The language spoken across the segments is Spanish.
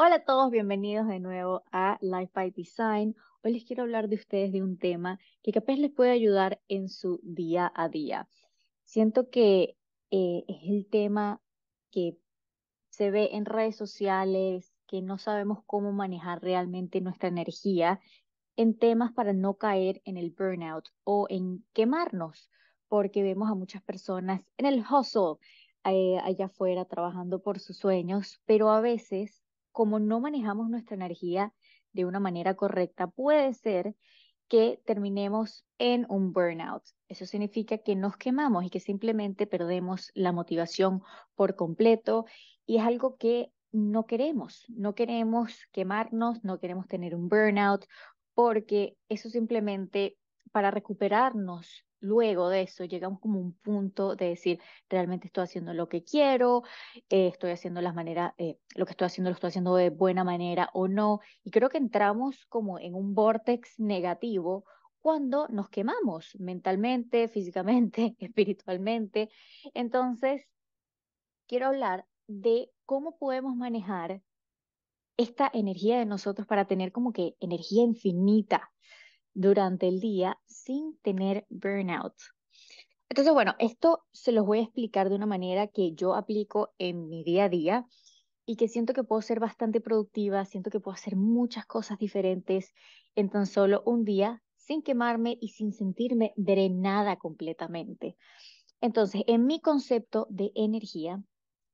Hola a todos, bienvenidos de nuevo a Life by Design. Hoy les quiero hablar de ustedes de un tema que capaz les puede ayudar en su día a día. Siento que eh, es el tema que se ve en redes sociales, que no sabemos cómo manejar realmente nuestra energía en temas para no caer en el burnout o en quemarnos, porque vemos a muchas personas en el hustle eh, allá afuera trabajando por sus sueños, pero a veces como no manejamos nuestra energía de una manera correcta, puede ser que terminemos en un burnout. Eso significa que nos quemamos y que simplemente perdemos la motivación por completo y es algo que no queremos. No queremos quemarnos, no queremos tener un burnout porque eso simplemente para recuperarnos luego de eso llegamos como un punto de decir, realmente estoy haciendo lo que quiero, eh, estoy haciendo las maneras, eh, lo que estoy haciendo lo estoy haciendo de buena manera o no. Y creo que entramos como en un vortex negativo cuando nos quemamos mentalmente, físicamente, espiritualmente. Entonces, quiero hablar de cómo podemos manejar esta energía de nosotros para tener como que energía infinita durante el día sin tener burnout. Entonces, bueno, esto se los voy a explicar de una manera que yo aplico en mi día a día y que siento que puedo ser bastante productiva, siento que puedo hacer muchas cosas diferentes en tan solo un día sin quemarme y sin sentirme drenada completamente. Entonces, en mi concepto de energía,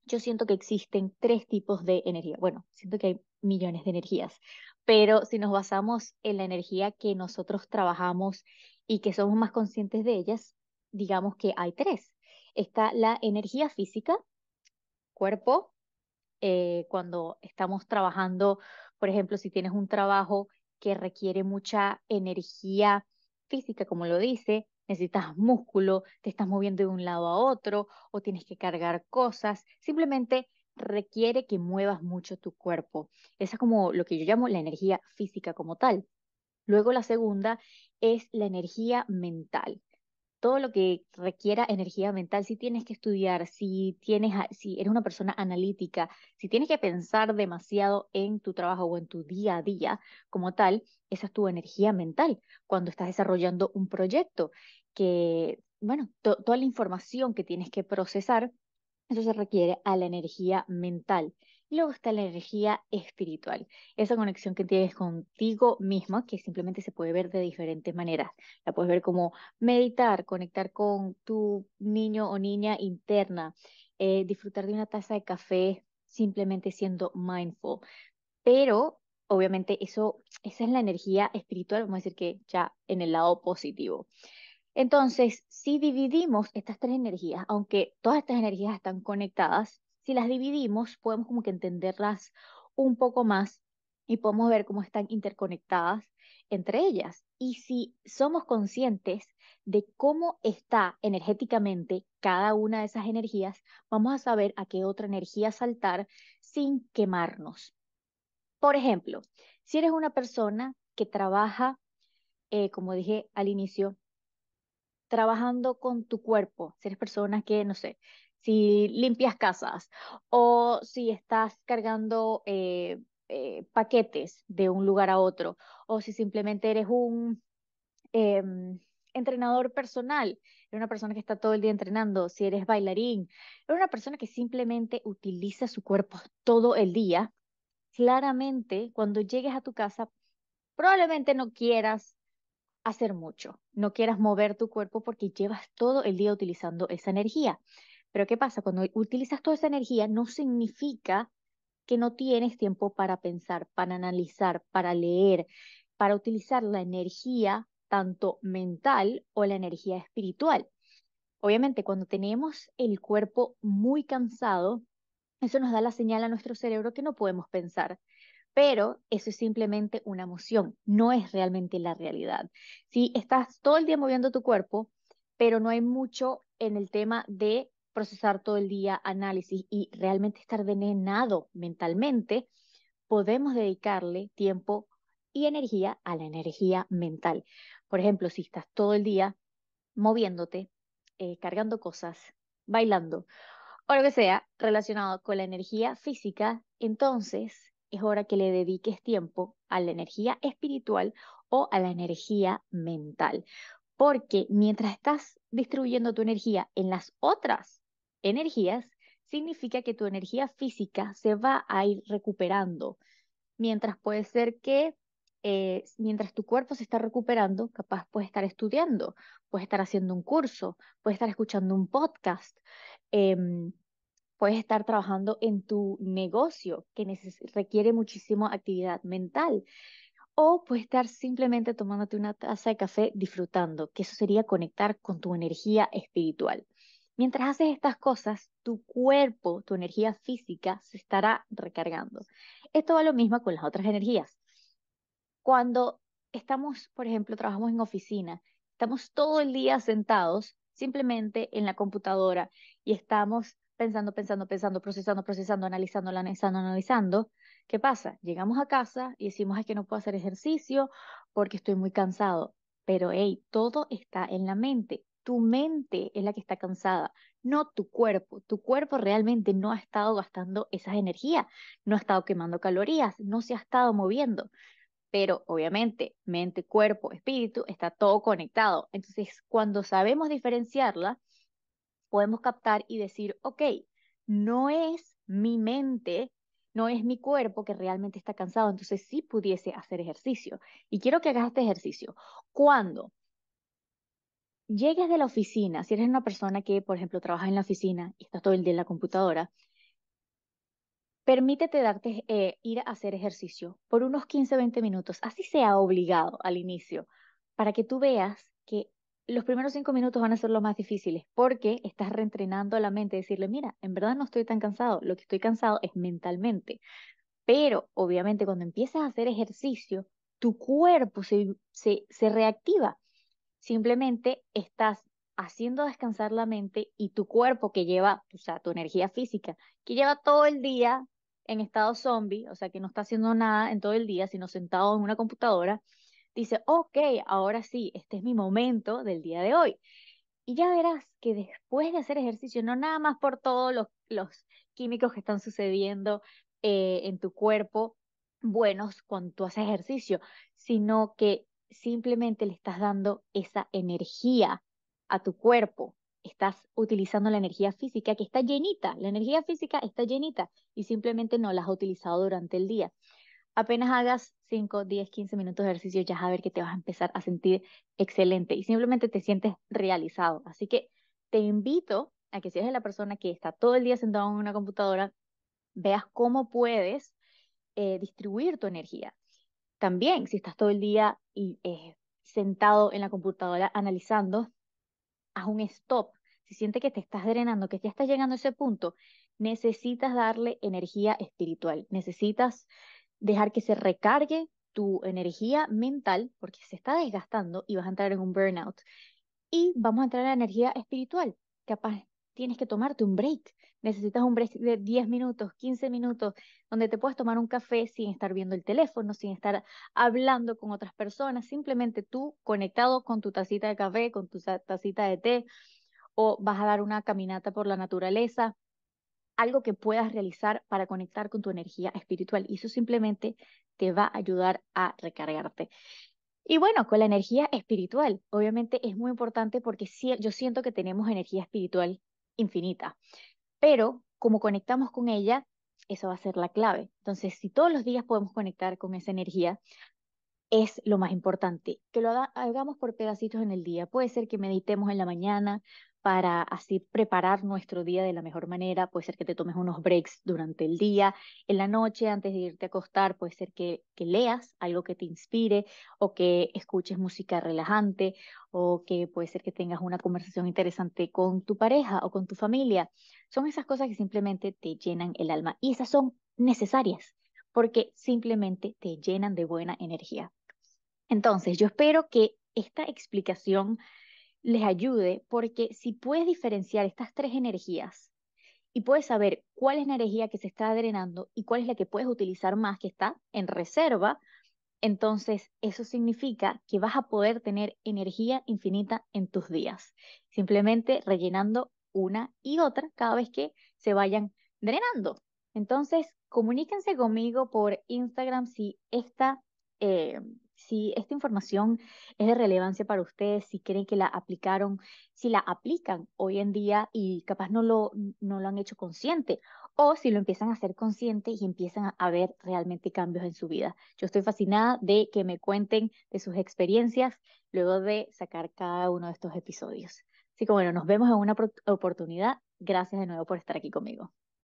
yo siento que existen tres tipos de energía. Bueno, siento que hay millones de energías, pero si nos basamos en la energía que nosotros trabajamos y que somos más conscientes de ellas, digamos que hay tres. Está la energía física, cuerpo, eh, cuando estamos trabajando, por ejemplo, si tienes un trabajo que requiere mucha energía física, como lo dice, necesitas músculo, te estás moviendo de un lado a otro o tienes que cargar cosas, simplemente requiere que muevas mucho tu cuerpo. Esa es como lo que yo llamo la energía física como tal. Luego la segunda es la energía mental. Todo lo que requiera energía mental, si tienes que estudiar, si, tienes, si eres una persona analítica, si tienes que pensar demasiado en tu trabajo o en tu día a día como tal, esa es tu energía mental cuando estás desarrollando un proyecto que, bueno, toda la información que tienes que procesar eso se requiere a la energía mental. Y luego está la energía espiritual, esa conexión que tienes contigo mismo, que simplemente se puede ver de diferentes maneras. La puedes ver como meditar, conectar con tu niño o niña interna, eh, disfrutar de una taza de café simplemente siendo mindful. Pero obviamente eso, esa es la energía espiritual, vamos a decir que ya en el lado positivo. Entonces, si dividimos estas tres energías, aunque todas estas energías están conectadas, si las dividimos, podemos como que entenderlas un poco más y podemos ver cómo están interconectadas entre ellas. Y si somos conscientes de cómo está energéticamente cada una de esas energías, vamos a saber a qué otra energía saltar sin quemarnos. Por ejemplo, si eres una persona que trabaja, eh, como dije al inicio, trabajando con tu cuerpo, si eres persona que, no sé, si limpias casas o si estás cargando eh, eh, paquetes de un lugar a otro o si simplemente eres un em, entrenador personal, eres una persona que está todo el día entrenando, si eres bailarín, eres una persona que simplemente utiliza su cuerpo todo el día, claramente cuando llegues a tu casa probablemente no quieras hacer mucho, no quieras mover tu cuerpo porque llevas todo el día utilizando esa energía. Pero ¿qué pasa? Cuando utilizas toda esa energía no significa que no tienes tiempo para pensar, para analizar, para leer, para utilizar la energía tanto mental o la energía espiritual. Obviamente, cuando tenemos el cuerpo muy cansado, eso nos da la señal a nuestro cerebro que no podemos pensar, pero eso es simplemente una emoción, no es realmente la realidad. Si estás todo el día moviendo tu cuerpo, pero no hay mucho en el tema de procesar todo el día análisis y realmente estar venenado mentalmente, podemos dedicarle tiempo y energía a la energía mental. Por ejemplo, si estás todo el día moviéndote, eh, cargando cosas, bailando o lo que sea relacionado con la energía física, entonces es hora que le dediques tiempo a la energía espiritual o a la energía mental. Porque mientras estás distribuyendo tu energía en las otras energías, significa que tu energía física se va a ir recuperando. Mientras puede ser que, eh, mientras tu cuerpo se está recuperando, capaz puedes estar estudiando, puedes estar haciendo un curso, puedes estar escuchando un podcast. Em, puedes estar trabajando en tu negocio que requiere muchísima actividad mental. O puedes estar simplemente tomándote una taza de café disfrutando, que eso sería conectar con tu energía espiritual. Mientras haces estas cosas, tu cuerpo, tu energía física se estará recargando. Esto va lo mismo con las otras energías. Cuando estamos, por ejemplo, trabajamos en oficina, estamos todo el día sentados simplemente en la computadora y estamos pensando, pensando, pensando, procesando, procesando, analizando, analizando, analizando. ¿Qué pasa? Llegamos a casa y decimos, es que no puedo hacer ejercicio porque estoy muy cansado. Pero, hey, todo está en la mente. Tu mente es la que está cansada, no tu cuerpo. Tu cuerpo realmente no ha estado gastando esas energías, no ha estado quemando calorías, no se ha estado moviendo. Pero obviamente, mente, cuerpo, espíritu, está todo conectado. Entonces, cuando sabemos diferenciarla, podemos captar y decir, ok, no es mi mente, no es mi cuerpo que realmente está cansado, entonces sí pudiese hacer ejercicio. Y quiero que hagas este ejercicio. Cuando llegues de la oficina, si eres una persona que, por ejemplo, trabaja en la oficina y está todo el día en la computadora, permítete darte eh, ir a hacer ejercicio por unos 15, 20 minutos, así sea obligado al inicio, para que tú veas que los primeros cinco minutos van a ser los más difíciles porque estás reentrenando a la mente, decirle, mira, en verdad no estoy tan cansado, lo que estoy cansado es mentalmente. Pero obviamente cuando empiezas a hacer ejercicio, tu cuerpo se, se reactiva. Simplemente estás haciendo descansar la mente y tu cuerpo que lleva, o sea, tu energía física, que lleva todo el día en estado zombie, o sea, que no está haciendo nada en todo el día, sino sentado en una computadora, dice, ok, ahora sí, este es mi momento del día de hoy. Y ya verás que después de hacer ejercicio, no nada más por todos los, químicos que están sucediendo eh, en tu cuerpo, buenos cuando tú haces ejercicio, sino que simplemente le estás dando esa energía a tu cuerpo. Estás utilizando la energía física que está llenita. La energía física está llenita y simplemente no la has utilizado durante el día. Apenas hagas 5, 10, 15 minutos de ejercicio, ya sabes que te vas a empezar a sentir excelente y simplemente te sientes realizado. Así que te invito a que si eres la persona que está todo el día sentado en una computadora, veas cómo puedes eh, distribuir tu energía. También, si estás todo el día y, eh, sentado en la computadora analizando, haz un stop. Si sientes que te estás drenando, que ya estás llegando a ese punto, necesitas darle energía espiritual, necesitas dejar que se recargue tu energía mental, porque se está desgastando y vas a entrar en un burnout. Y vamos a entrar en la energía espiritual. Capaz tienes que tomarte un break. Necesitas un break de 10 minutos, 15 minutos, donde te puedas tomar un café sin estar viendo el teléfono, sin estar hablando con otras personas, simplemente tú conectado con tu tacita de café, con tu tacita de té, o vas a dar una caminata por la naturaleza, algo que puedas realizar para conectar con tu energía espiritual y eso simplemente te va a ayudar a recargarte. Y bueno, con la energía espiritual, obviamente es muy importante porque si, yo siento que tenemos energía espiritual infinita, pero como conectamos con ella, eso va a ser la clave. Entonces, si todos los días podemos conectar con esa energía, es lo más importante, que lo hagamos por pedacitos en el día. Puede ser que meditemos en la mañana, para así preparar nuestro día de la mejor manera. Puede ser que te tomes unos breaks durante el día, en la noche, antes de irte a acostar, puede ser que, leas algo que te inspire o que escuches música relajante o que puede ser que tengas una conversación interesante con tu pareja o con tu familia. Son esas cosas que simplemente te llenan el alma y esas son necesarias porque simplemente te llenan de buena energía. Entonces, yo espero que esta explicación les ayude, porque si puedes diferenciar estas tres energías y puedes saber cuál es la energía que se está drenando y cuál es la que puedes utilizar más, que está en reserva, entonces eso significa que vas a poder tener energía infinita en tus días, simplemente rellenando una y otra cada vez que se vayan drenando. Entonces, comuníquense conmigo por Instagram si esta... Eh, si esta información es de relevancia para ustedes, si creen que la aplicaron, si la aplican hoy en día y capaz no lo, no lo han hecho consciente o si lo empiezan a hacer consciente y empiezan a ver realmente cambios en su vida. Yo estoy fascinada de que me cuenten de sus experiencias luego de sacar cada uno de estos episodios. Así que bueno, nos vemos en una oportunidad. Gracias de nuevo por estar aquí conmigo.